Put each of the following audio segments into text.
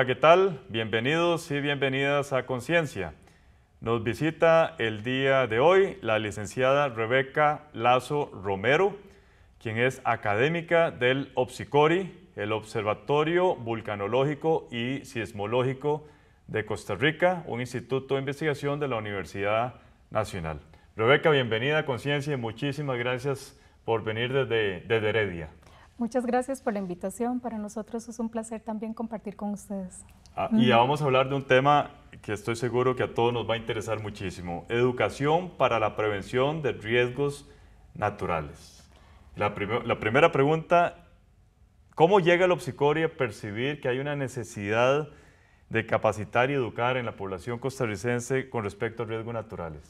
Hola, ¿qué tal? Bienvenidos y bienvenidas a Conciencia. Nos visita el día de hoy la licenciada Rebeca Lazo Romero, quien es académica del OPSICORI, el Observatorio Vulcanológico y Sismológico de Costa Rica, un instituto de investigación de la Universidad Nacional. Rebeca, bienvenida a Conciencia y muchísimas gracias por venir desde, desde Heredia. Muchas gracias por la invitación. Para nosotros es un placer también compartir con ustedes. Ah, y vamos a hablar de un tema que estoy seguro que a todos nos va a interesar muchísimo. Educación para la prevención de riesgos naturales. La, primera pregunta, ¿cómo llega el Opsicoria a percibir que hay una necesidad de capacitar y educar en la población costarricense con respecto a riesgos naturales?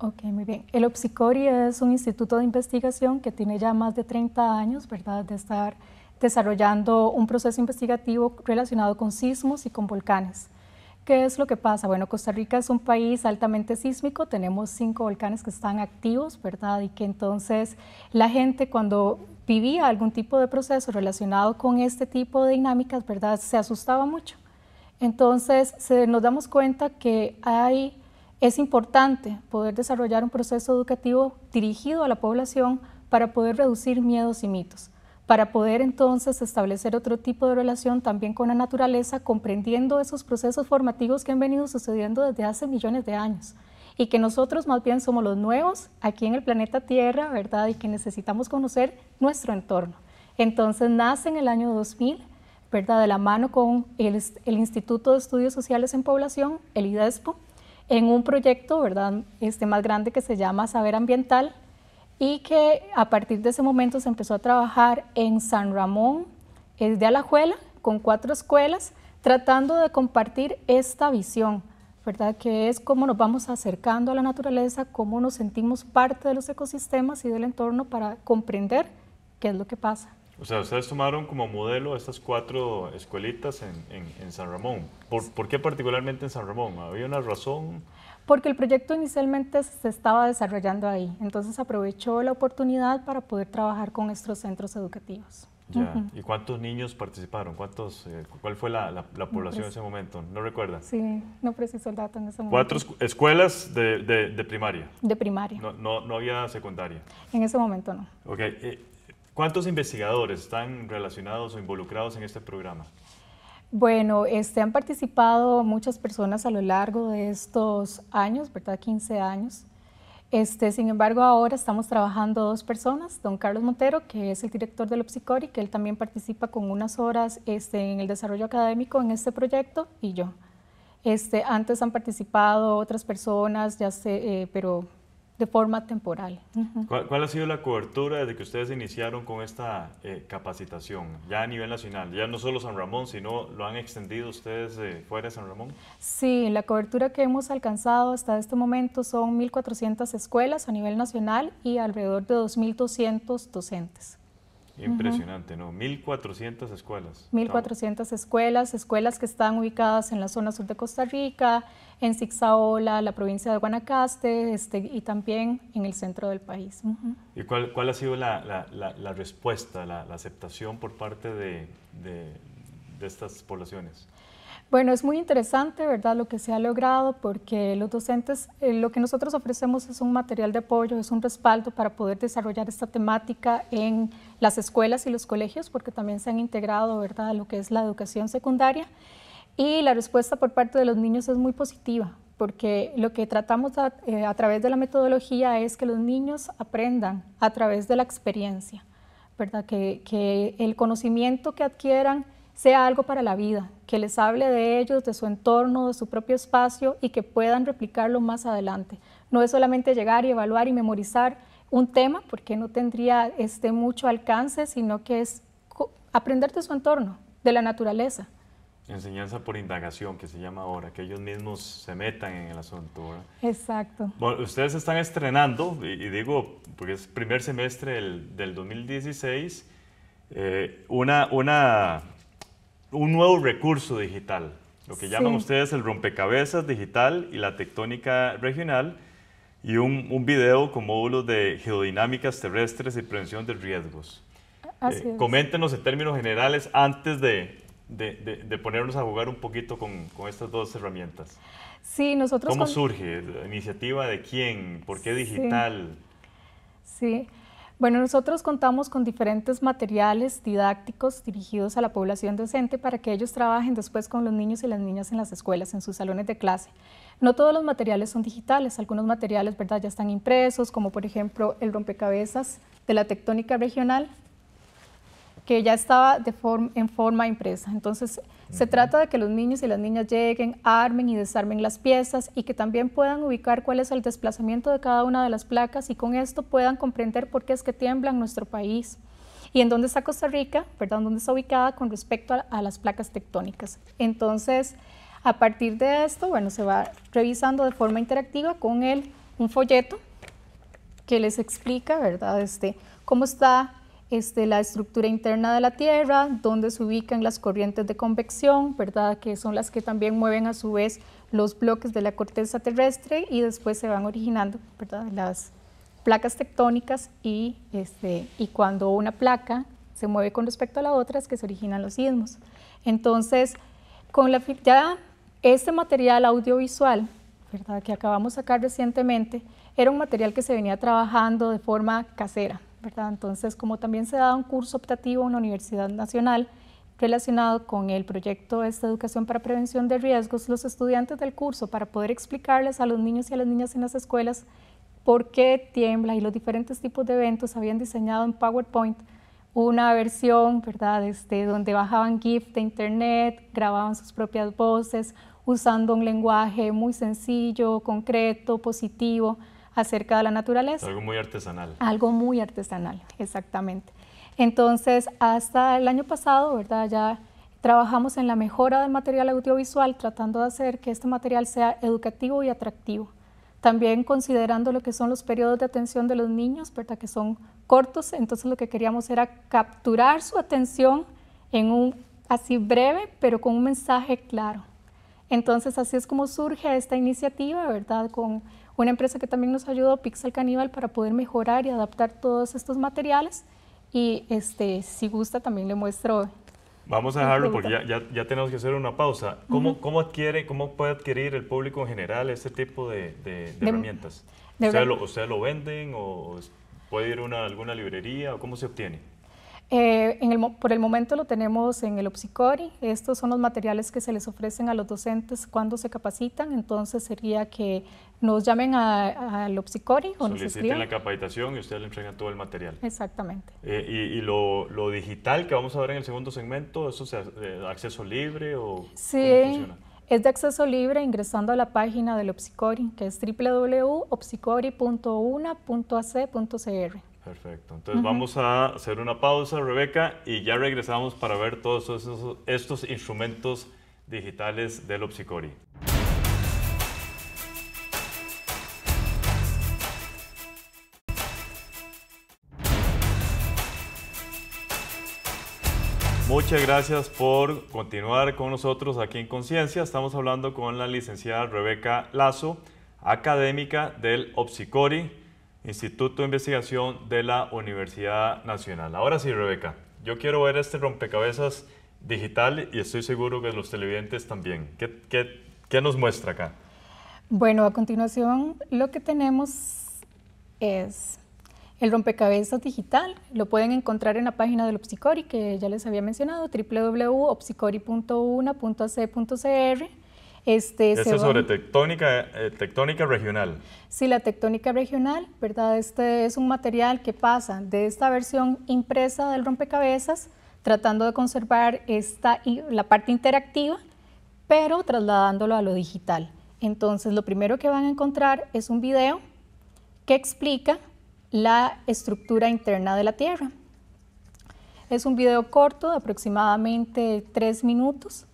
Ok, muy bien. El Opsicori es un instituto de investigación que tiene ya más de 30 años, ¿verdad?, de estar desarrollando un proceso investigativo relacionado con sismos y con volcanes. ¿Qué es lo que pasa? Bueno, Costa Rica es un país altamente sísmico, tenemos cinco volcanes que están activos, ¿verdad? Y que entonces la gente cuando vivía algún tipo de proceso relacionado con este tipo de dinámicas, ¿verdad? Se asustaba mucho. Entonces se, nos damos cuenta que hay es importante poder desarrollar un proceso educativo dirigido a la población para poder reducir miedos y mitos, para poder entonces establecer otro tipo de relación también con la naturaleza, comprendiendo esos procesos formativos que han venido sucediendo desde hace millones de años y que nosotros más bien somos los nuevos aquí en el planeta Tierra, ¿verdad? Y que necesitamos conocer nuestro entorno. Entonces nace en el año 2000, ¿verdad? De la mano con el, Instituto de Estudios Sociales en Población, el IDESPO, en un proyecto ¿verdad? Este, más grande que se llama Saber Ambiental y que a partir de ese momento se empezó a trabajar en San Ramón, el eh, de Alajuela, con cuatro escuelas, tratando de compartir esta visión, ¿verdad? Que es cómo nos vamos acercando a la naturaleza, cómo nos sentimos parte de los ecosistemas y del entorno para comprender qué es lo que pasa. O sea, ustedes tomaron como modelo estas cuatro escuelitas en, San Ramón. ¿Por, qué particularmente en San Ramón? ¿Había una razón? Porque el proyecto inicialmente se estaba desarrollando ahí, entonces aprovechó la oportunidad para poder trabajar con nuestros centros educativos. Ya. ¿Y cuántos niños participaron? ¿Cuántos, eh, ¿Cuál fue la, población en ese momento? ¿No recuerda? Sí, no preciso el dato en ese momento. ¿Cuatro escuelas de, primaria? De primaria. No, no, había secundaria? En ese momento no. Ok. Eh, ¿Cuántos investigadores están relacionados o involucrados en este programa? Bueno, este, han participado muchas personas a lo largo de estos años, ¿verdad? 15 años. Este, sin embargo, ahora estamos trabajando dos personas, don Carlos Montero, que es el director del y que él también participa con unas horas este, en el desarrollo académico en este proyecto, y yo. Este, antes han participado otras personas, ya sé, eh, pero de forma temporal. ¿Cuál, ha sido la cobertura desde que ustedes iniciaron con esta eh, capacitación, ya a nivel nacional? Ya no solo San Ramón, sino lo han extendido ustedes eh, fuera de San Ramón. Sí, la cobertura que hemos alcanzado hasta este momento son 1.400 escuelas a nivel nacional y alrededor de 2.200 docentes. Impresionante, ¿no? 1.400 escuelas. 1.400 escuelas, escuelas que están ubicadas en la zona sur de Costa Rica, en Sixaola, la provincia de Guanacaste este, y también en el centro del país. ¿Y cuál, cuál, ha sido la, respuesta, la, aceptación por parte de estas poblaciones? Bueno, es muy interesante, ¿verdad? Lo que se ha logrado porque los docentes, eh, lo que nosotros ofrecemos es un material de apoyo, es un respaldo para poder desarrollar esta temática en las escuelas y los colegios, porque también se han integrado, ¿verdad?, lo que es la educación secundaria. Y la respuesta por parte de los niños es muy positiva, porque lo que tratamos a, eh, través de la metodología es que los niños aprendan a través de la experiencia, ¿verdad? Que, que el conocimiento que adquieran sea algo para la vida, que les hable de ellos, de su entorno, de su propio espacio y que puedan replicarlo más adelante. No es solamente llegar y evaluar y memorizar un tema, porque no tendría este mucho alcance, sino que es aprender de su entorno, de la naturaleza. Enseñanza por indagación, que se llama ahora, que ellos mismos se metan en el asunto. Exacto. Bueno, ustedes están estrenando, y, digo, porque es primer semestre del, 2016, eh, una, una un nuevo recurso digital, lo que llaman ustedes el rompecabezas digital y la tectónica regional, y un, video con módulos de geodinámicas terrestres y prevención de riesgos. Ah, eh, coméntenos en términos generales antes de, de, ponernos a jugar un poquito con, estas dos herramientas. Sí, nosotros... ¿Cómo surge? iniciativa de quién? ¿Por qué digital? sí. Bueno, nosotros contamos con diferentes materiales didácticos dirigidos a la población docente para que ellos trabajen después con los niños y las niñas en las escuelas, en sus salones de clase. No todos los materiales son digitales, algunos materiales ¿verdad? ya están impresos, como por ejemplo el rompecabezas de la tectónica regional, que ya estaba en forma impresa. Entonces, se trata de que los niños y las niñas lleguen, armen y desarmen las piezas y que también puedan ubicar cuál es el desplazamiento de cada una de las placas y con esto puedan comprender por qué es que tiembla nuestro país y en dónde está Costa Rica, perdón, dónde está ubicada con respecto a, las placas tectónicas. Entonces, a partir de esto, bueno, se va revisando de forma interactiva con él un folleto que les explica, ¿verdad?, este, cómo está este, la estructura interna de la Tierra, donde se ubican las corrientes de convección, ¿verdad? que son las que también mueven a su vez los bloques de la corteza terrestre y después se van originando las placas tectónicas y, este, y cuando una placa se mueve con respecto a la otra es que se originan los sismos. Entonces, con la, ya este material audiovisual ¿verdad? que acabamos de sacar recientemente era un material que se venía trabajando de forma casera, entonces, como también se da un curso optativo en la Universidad Nacional relacionado con el proyecto de esta educación para prevención de riesgos, los estudiantes del curso, para poder explicarles a los niños y a las niñas en las escuelas por qué tiembla y los diferentes tipos de eventos, habían diseñado en PowerPoint una versión, ¿verdad?, este, donde bajaban GIF de internet, grababan sus propias voces, usando un lenguaje muy sencillo, concreto, positivo, acerca de la naturaleza. Algo muy artesanal. Algo muy artesanal, exactamente. Entonces, hasta el año pasado, ¿verdad? Ya trabajamos en la mejora del material audiovisual, tratando de hacer que este material sea educativo y atractivo. También considerando lo que son los periodos de atención de los niños, ¿verdad? Que son cortos, entonces lo que queríamos era capturar su atención en un así breve, pero con un mensaje claro. Entonces así es como surge esta iniciativa, ¿verdad? Con una empresa que también nos ayudó, Pixel Caníbal, para poder mejorar y adaptar todos estos materiales. Y este, si gusta, también le muestro. Vamos a dejarlo porque ya, ya, tenemos que hacer una pausa. ¿Cómo, ¿Cómo adquiere, cómo puede adquirir el público en general este tipo de, herramientas? ¿Ustedes sea lo, venden o puede ir a alguna librería o cómo se obtiene? Eh, por el momento lo tenemos en el OPSICORI. Estos son los materiales que se les ofrecen a los docentes cuando se capacitan. Entonces sería que nos llamen al OPSICORI o Soliciten la capacitación y usted le entrega todo el material. Exactamente. Eh, y, lo, digital que vamos a ver en el segundo segmento, ¿eso es eh, acceso libre o sí. Es de acceso libre ingresando a la página del OPSICORI, que es www.opsicori.una.ac.cr. Perfecto. Entonces vamos a hacer una pausa, Rebeca, y ya regresamos para ver todos estos instrumentos digitales del Opsicori. Muchas gracias por continuar con nosotros aquí en Conciencia. Estamos hablando con la licenciada Rebeca Lazo, académica del Opsicori Instituto de Investigación de la Universidad Nacional. Ahora sí, Rebeca, yo quiero ver este rompecabezas digital y estoy seguro que los televidentes también. ¿Qué, nos muestra acá? Bueno, a continuación lo que tenemos es el rompecabezas digital. Lo pueden encontrar en la página del Opsicori que ya les había mencionado, www.opsicori.una.ac.cr este, Eso es sobre tectónica, eh, tectónica regional. Sí, la tectónica regional, ¿verdad? Este es un material que pasa de esta versión impresa del rompecabezas, tratando de conservar esta, la parte interactiva, pero trasladándolo a lo digital. Entonces, lo primero que van a encontrar es un video que explica la estructura interna de la Tierra. Es un video corto, de aproximadamente tres minutos,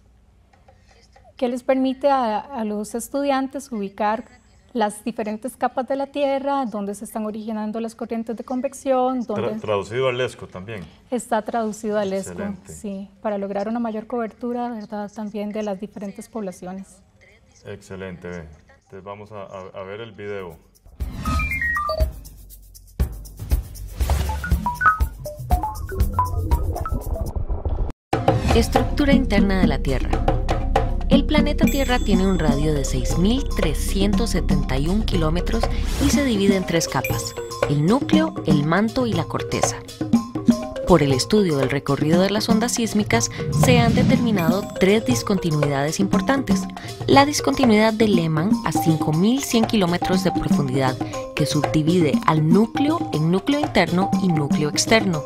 que les permite a, los estudiantes ubicar las diferentes capas de la Tierra, dónde se están originando las corrientes de convección. Dónde traducido al ESCO también. Está traducido al ESCO, sí, para lograr una mayor cobertura también de las diferentes poblaciones. Excelente, entonces vamos a ver el video. Estructura interna de la Tierra. El planeta Tierra tiene un radio de 6.371 kilómetros y se divide en tres capas, el núcleo, el manto y la corteza. Por el estudio del recorrido de las ondas sísmicas se han determinado tres discontinuidades importantes. La discontinuidad de Lehmann a 5.100 kilómetros de profundidad, que subdivide al núcleo en núcleo interno y núcleo externo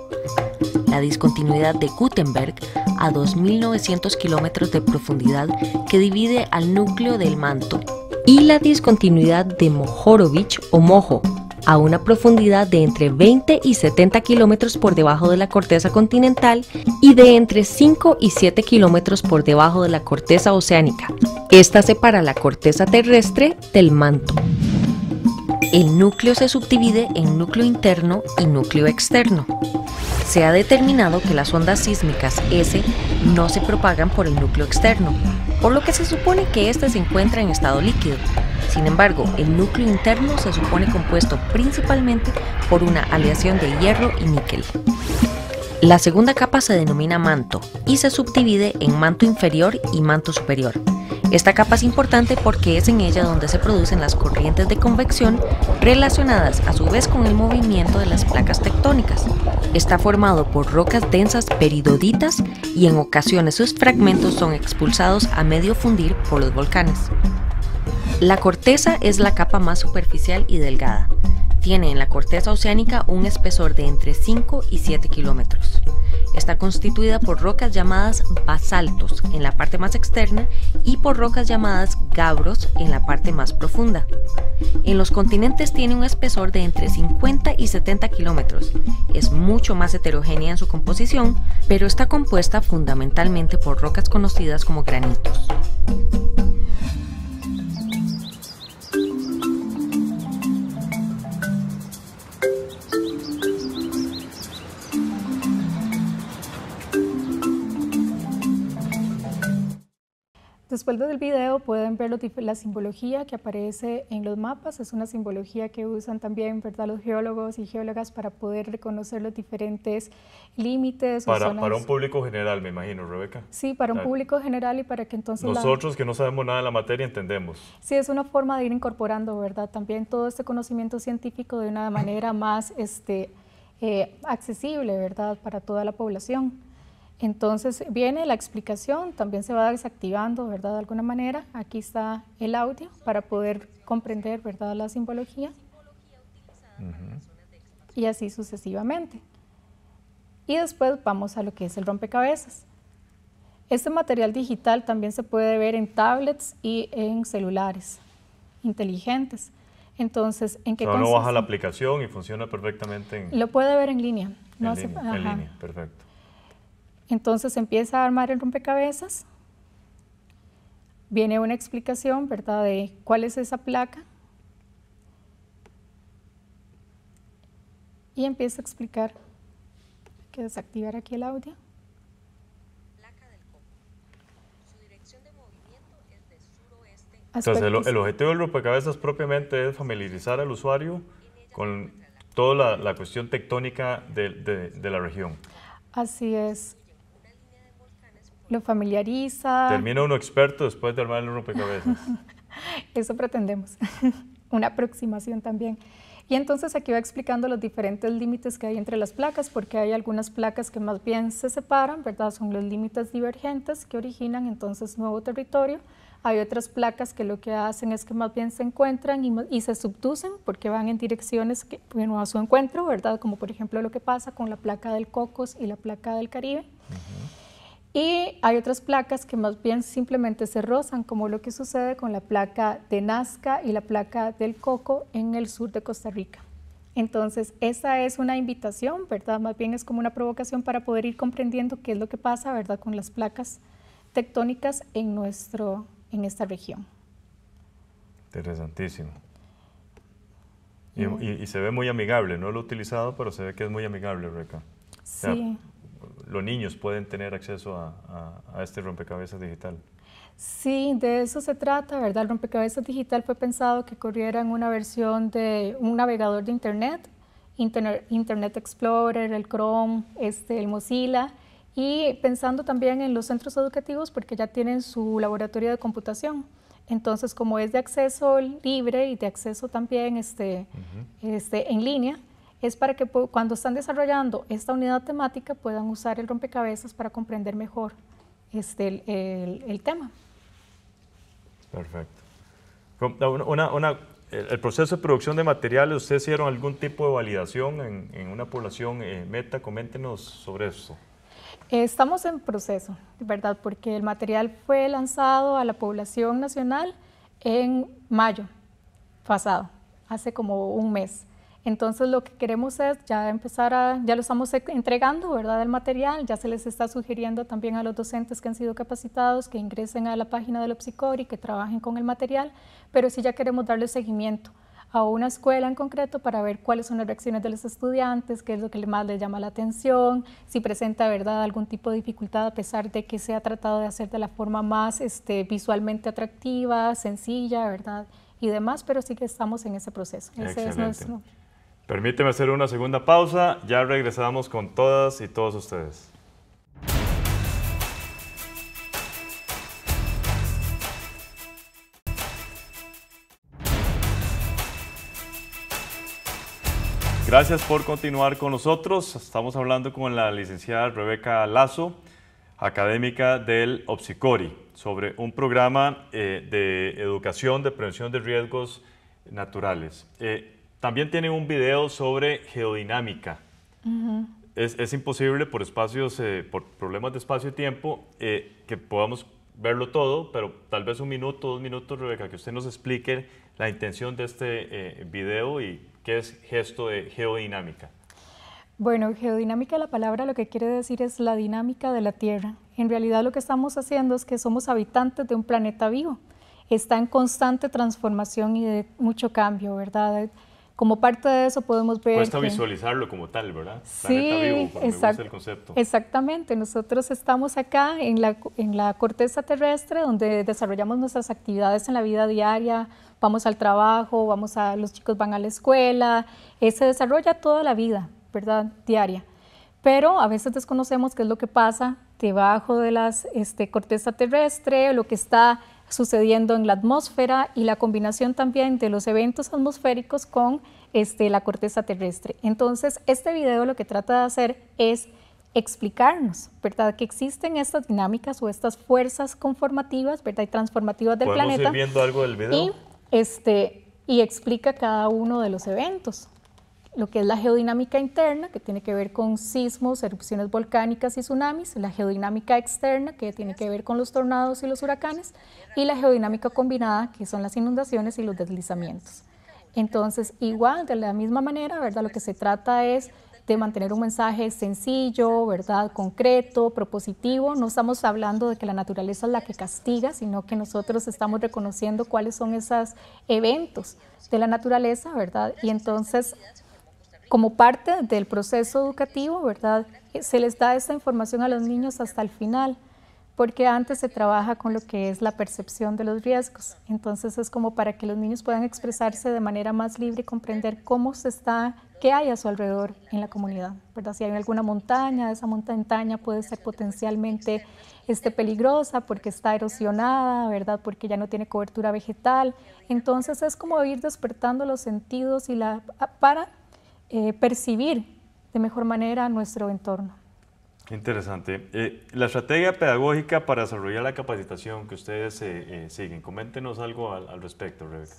la discontinuidad de Gutenberg a 2.900 kilómetros de profundidad que divide al núcleo del manto y la discontinuidad de Mohorovich o Moho a una profundidad de entre 20 y 70 kilómetros por debajo de la corteza continental y de entre 5 y 7 kilómetros por debajo de la corteza oceánica. Esta separa la corteza terrestre del manto. El núcleo se subdivide en núcleo interno y núcleo externo se ha determinado que las ondas sísmicas S no se propagan por el núcleo externo, por lo que se supone que éste se encuentra en estado líquido. Sin embargo, el núcleo interno se supone compuesto principalmente por una aleación de hierro y níquel. La segunda capa se denomina manto y se subdivide en manto inferior y manto superior. Esta capa es importante porque es en ella donde se producen las corrientes de convección relacionadas a su vez con el movimiento de las placas tectónicas. Está formado por rocas densas peridoditas y en ocasiones sus fragmentos son expulsados a medio fundir por los volcanes. La corteza es la capa más superficial y delgada. Tiene en la corteza oceánica un espesor de entre 5 y 7 kilómetros está constituida por rocas llamadas basaltos en la parte más externa y por rocas llamadas gabros en la parte más profunda. En los continentes tiene un espesor de entre 50 y 70 kilómetros. Es mucho más heterogénea en su composición, pero está compuesta fundamentalmente por rocas conocidas como granitos. Después del video pueden ver la simbología que aparece en los mapas, es una simbología que usan también ¿verdad? los geólogos y geólogas para poder reconocer los diferentes límites. Para, zonas... para un público general, me imagino, Rebeca. Sí, para un público general y para que entonces... Nosotros que no sabemos nada de la materia entendemos. Sí, es una forma de ir incorporando, ¿verdad? También todo este conocimiento científico de una manera más este, eh, accesible, ¿verdad? Para toda la población. Entonces viene la explicación, también se va desactivando, ¿verdad? De alguna manera. Aquí está el audio para poder comprender, ¿verdad? La simbología. Y así sucesivamente. Y después vamos a lo que es el rompecabezas. Este material digital también se puede ver en tablets y en celulares inteligentes. Entonces, ¿en qué Solo baja la aplicación y funciona perfectamente Lo puede ver en línea. No hace, línea, en línea, perfecto. Entonces empieza a armar el rompecabezas, viene una explicación, ¿verdad?, de cuál es esa placa y empieza a explicar. Hay que desactivar aquí el audio. Entonces, el, objetivo del rompecabezas propiamente es familiarizar al usuario con toda la, cuestión tectónica de, la región. Así es. Lo familiariza. Termina uno experto después de armar el rompecabezas. Eso pretendemos. Una aproximación también. Y entonces aquí va explicando los diferentes límites que hay entre las placas, porque hay algunas placas que más bien se separan, ¿verdad? Son los límites divergentes que originan entonces nuevo territorio. Hay otras placas que lo que hacen es que más bien se encuentran y, se subducen porque van en direcciones que, bueno, a su encuentro, ¿verdad? Como por ejemplo lo que pasa con la placa del Cocos y la placa del Caribe. Y hay otras placas que más bien simplemente se rozan, como lo que sucede con la placa de Nazca y la placa del Coco en el sur de Costa Rica. Entonces, esa es una invitación, ¿verdad? Más bien es como una provocación para poder ir comprendiendo qué es lo que pasa, ¿verdad?, con las placas tectónicas en, nuestro, en esta región. Interesantísimo. Y, se ve muy amigable, no lo he utilizado, pero se ve que es muy amigable, Reca. Sí los niños pueden tener acceso a, este rompecabezas digital. Sí, de eso se trata, ¿verdad? El rompecabezas digital fue pensado que corriera en una versión de un navegador de Internet, Internet, Explorer, el Chrome, este, el Mozilla, y pensando también en los centros educativos porque ya tienen su laboratorio de computación. Entonces, como es de acceso libre y de acceso también este, este en línea, es para que cuando están desarrollando esta unidad temática puedan usar el rompecabezas para comprender mejor este, el, tema. Perfecto. el proceso de producción de materiales, ¿ustedes hicieron algún tipo de validación en, una población eh, meta? Coméntenos sobre eso. Estamos en proceso, ¿verdad? Porque el material fue lanzado a la población nacional en mayo pasado, hace como un mes. Entonces lo que queremos es ya empezar a, ya lo estamos e, entregando, ¿verdad? El material, ya se les está sugiriendo también a los docentes que han sido capacitados que ingresen a la página de del y que trabajen con el material, pero sí ya queremos darle seguimiento a una escuela en concreto para ver cuáles son las reacciones de los estudiantes, qué es lo que más les llama la atención, si presenta verdad algún tipo de dificultad a pesar de que se ha tratado de hacer de la forma más este, visualmente atractiva, sencilla, verdad y demás, pero sí que estamos en ese proceso. Permíteme hacer una segunda pausa, ya regresamos con todas y todos ustedes. Gracias por continuar con nosotros. Estamos hablando con la licenciada Rebeca Lazo, académica del OPSICORI, sobre un programa eh, de educación de prevención de riesgos naturales. Eh, también tiene un video sobre geodinámica. es, imposible por espacios, eh, por problemas de espacio y tiempo, eh, que podamos verlo todo, pero tal vez un minuto, dos minutos, Rebeca, que usted nos explique la intención de este eh, video y qué es gesto de geodinámica. Bueno, geodinámica, la palabra lo que quiere decir es la dinámica de la Tierra. En realidad lo que estamos haciendo es que somos habitantes de un planeta vivo. Está en constante transformación y de mucho cambio, ¿verdad? como parte de eso podemos ver... Cuesta visualizarlo como tal, ¿verdad? sí, exacto. exactamente. Nosotros estamos acá en la, en la corteza terrestre donde desarrollamos nuestras actividades en la vida diaria, vamos al trabajo, vamos a, los chicos van a la escuela, eh, se desarrolla toda la vida, ¿verdad? Diaria. Pero a veces desconocemos qué es lo que pasa debajo de la este, corteza terrestre, lo que está sucediendo en la atmósfera y la combinación también de los eventos atmosféricos con este, la corteza terrestre. Entonces, este video lo que trata de hacer es explicarnos, ¿verdad? Que existen estas dinámicas o estas fuerzas conformativas, ¿verdad? Y transformativas del planeta. viendo algo del video? este, y explica cada uno de los eventos lo que es la geodinámica interna, que tiene que ver con sismos, erupciones volcánicas y tsunamis, la geodinámica externa, que tiene que ver con los tornados y los huracanes, y la geodinámica combinada, que son las inundaciones y los deslizamientos. Entonces, igual, de la misma manera, ¿verdad? Lo que se trata es de mantener un mensaje sencillo, ¿verdad? Concreto, propositivo. No estamos hablando de que la naturaleza es la que castiga, sino que nosotros estamos reconociendo cuáles son esos eventos de la naturaleza, ¿verdad? Y entonces como parte del proceso educativo, ¿verdad? Se les da esta información a los niños hasta el final, porque antes se trabaja con lo que es la percepción de los riesgos. Entonces es como para que los niños puedan expresarse de manera más libre y comprender cómo se está, qué hay a su alrededor en la comunidad, ¿verdad? Si hay alguna montaña, esa montaña puede ser potencialmente este peligrosa porque está erosionada, ¿verdad? Porque ya no tiene cobertura vegetal. Entonces es como ir despertando los sentidos y la para eh, percibir de mejor manera nuestro entorno. interesante. Eh, la estrategia pedagógica para desarrollar la capacitación que ustedes eh, siguen, coméntenos algo al, respecto, Rebeca.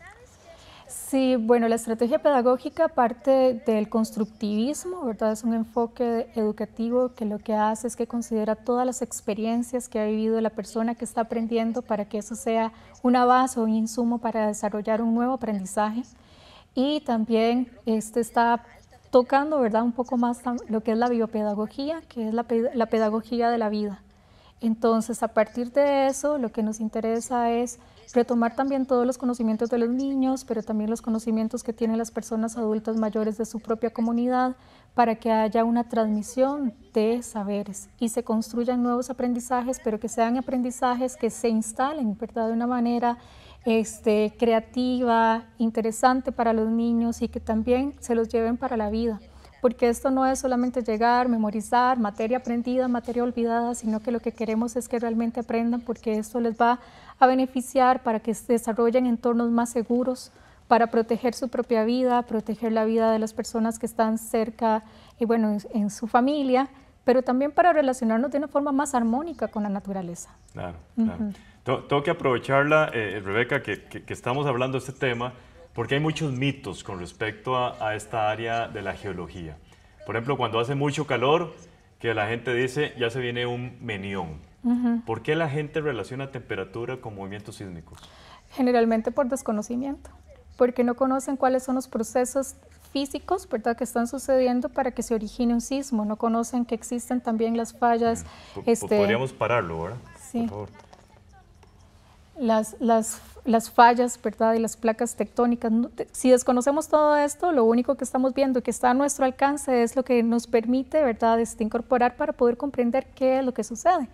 Sí, bueno, la estrategia pedagógica parte del constructivismo, ¿verdad? Es un enfoque educativo que lo que hace es que considera todas las experiencias que ha vivido la persona que está aprendiendo para que eso sea una base o un insumo para desarrollar un nuevo aprendizaje. Y también este está tocando, ¿verdad? Un poco más lo que es la biopedagogía, que es la, pedagogía de la vida. Entonces, a partir de eso, lo que nos interesa es retomar también todos los conocimientos de los niños, pero también los conocimientos que tienen las personas adultas mayores de su propia comunidad para que haya una transmisión de saberes y se construyan nuevos aprendizajes, pero que sean aprendizajes que se instalen, ¿verdad? De una manera este, creativa, interesante para los niños y que también se los lleven para la vida. Porque esto no es solamente llegar, memorizar, materia aprendida, materia olvidada, sino que lo que queremos es que realmente aprendan porque esto les va a beneficiar para que se desarrollen entornos más seguros, para proteger su propia vida, proteger la vida de las personas que están cerca y bueno, en, su familia, pero también para relacionarnos de una forma más armónica con la naturaleza. Claro, claro. Tengo que aprovecharla, eh, Rebeca, que, estamos hablando de este tema, porque hay muchos mitos con respecto a, esta área de la geología. Por ejemplo, cuando hace mucho calor, que la gente dice, ya se viene un menión. ¿Por qué la gente relaciona temperatura con movimientos sísmicos? Generalmente por desconocimiento, porque no conocen cuáles son los procesos físicos, ¿verdad?, que están sucediendo para que se origine un sismo. No conocen que existen también las fallas. Mm, este... Podríamos pararlo, ¿verdad? Sí. Por favor las, fallas, ¿verdad? Y las placas tectónicas. Si desconocemos todo esto, lo único que estamos viendo que está a nuestro alcance es lo que nos permite, ¿verdad?, este, incorporar para poder comprender qué es lo que sucede.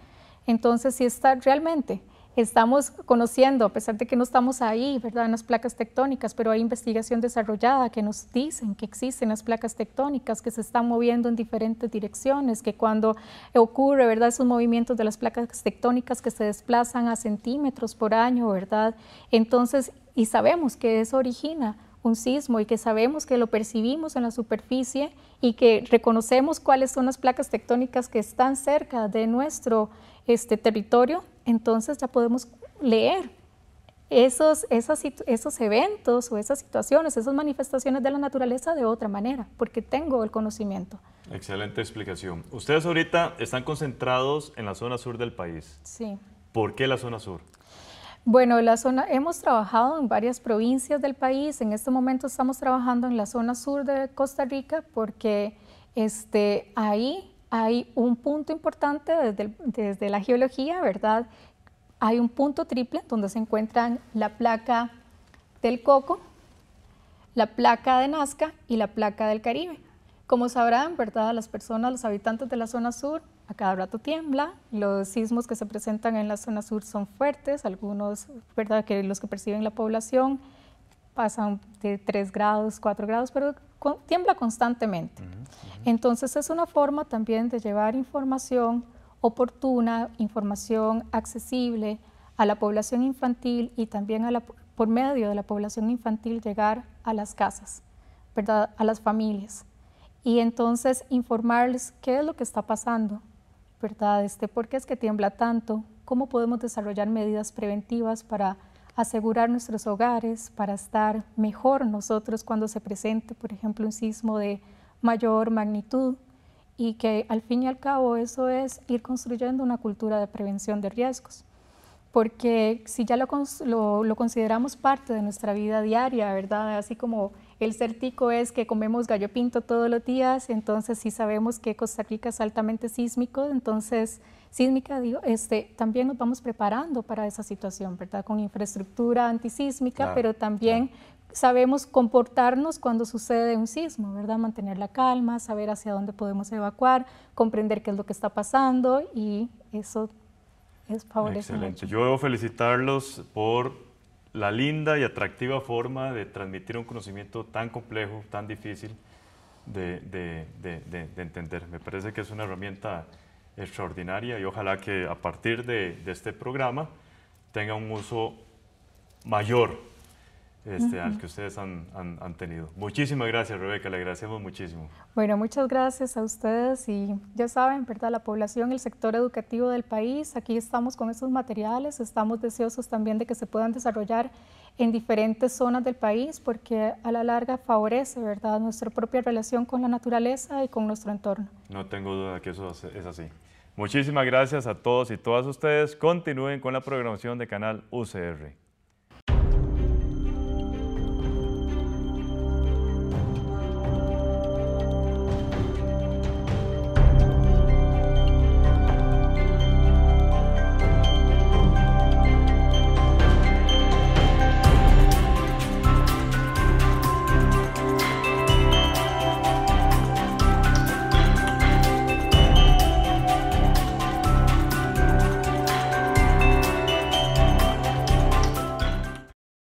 Entonces, si está realmente estamos conociendo, a pesar de que no estamos ahí, ¿verdad?, en las placas tectónicas, pero hay investigación desarrollada que nos dicen que existen las placas tectónicas, que se están moviendo en diferentes direcciones, que cuando ocurre, ¿verdad?, esos movimientos de las placas tectónicas que se desplazan a centímetros por año, ¿verdad? Entonces, y sabemos que eso origina un sismo y que sabemos que lo percibimos en la superficie y que reconocemos cuáles son las placas tectónicas que están cerca de nuestro este, territorio, entonces ya podemos leer esos, esas, esos eventos o esas situaciones, esas manifestaciones de la naturaleza de otra manera, porque tengo el conocimiento. Excelente explicación. Ustedes ahorita están concentrados en la zona sur del país. Sí. ¿Por qué la zona sur? Bueno, la zona, hemos trabajado en varias provincias del país. En este momento estamos trabajando en la zona sur de Costa Rica porque este, ahí hay un punto importante desde, la geología, ¿verdad? Hay un punto triple donde se encuentran la placa del Coco, la placa de Nazca y la placa del Caribe. Como sabrán, ¿verdad? Las personas, los habitantes de la zona sur, a cada rato tiembla, los sismos que se presentan en la zona sur son fuertes, algunos, ¿verdad? Que los que perciben la población pasan de 3 grados, 4 grados, pero tiembla constantemente. Entonces es una forma también de llevar información oportuna, información accesible a la población infantil y también por medio de la población infantil llegar a las casas, ¿verdad? a las familias. Y entonces informarles qué es lo que está pasando, ¿verdad? Este, ¿Por qué es que tiembla tanto? ¿Cómo podemos desarrollar medidas preventivas para asegurar nuestros hogares para estar mejor nosotros cuando se presente, por ejemplo, un sismo de mayor magnitud y que al fin y al cabo eso es ir construyendo una cultura de prevención de riesgos. Porque si ya lo, consideramos parte de nuestra vida diaria, ¿verdad? Así como el certico es que comemos gallo pinto todos los días, entonces sí sabemos que Costa Rica es altamente sísmico, entonces sísmica, este, también nos vamos preparando para esa situación, ¿verdad? Con infraestructura antisísmica, pero también sabemos comportarnos cuando sucede un sismo, ¿verdad? Mantener la calma, saber hacia dónde podemos evacuar, comprender qué es lo que está pasando y eso es Excelente. Yo debo felicitarlos por la linda y atractiva forma de transmitir un conocimiento tan complejo, tan difícil de, entender. Me parece que es una herramienta extraordinaria y ojalá que a partir de, este programa tenga un uso mayor este, al que ustedes han, tenido. Muchísimas gracias, Rebeca, le agradecemos muchísimo. Bueno, muchas gracias a ustedes y ya saben, ¿verdad? La población, el sector educativo del país, aquí estamos con estos materiales, estamos deseosos también de que se puedan desarrollar en diferentes zonas del país porque a la larga favorece, ¿verdad?, nuestra propia relación con la naturaleza y con nuestro entorno. No tengo duda que eso es así. Muchísimas gracias a todos y todas ustedes. Continúen con la programación de Canal UCR.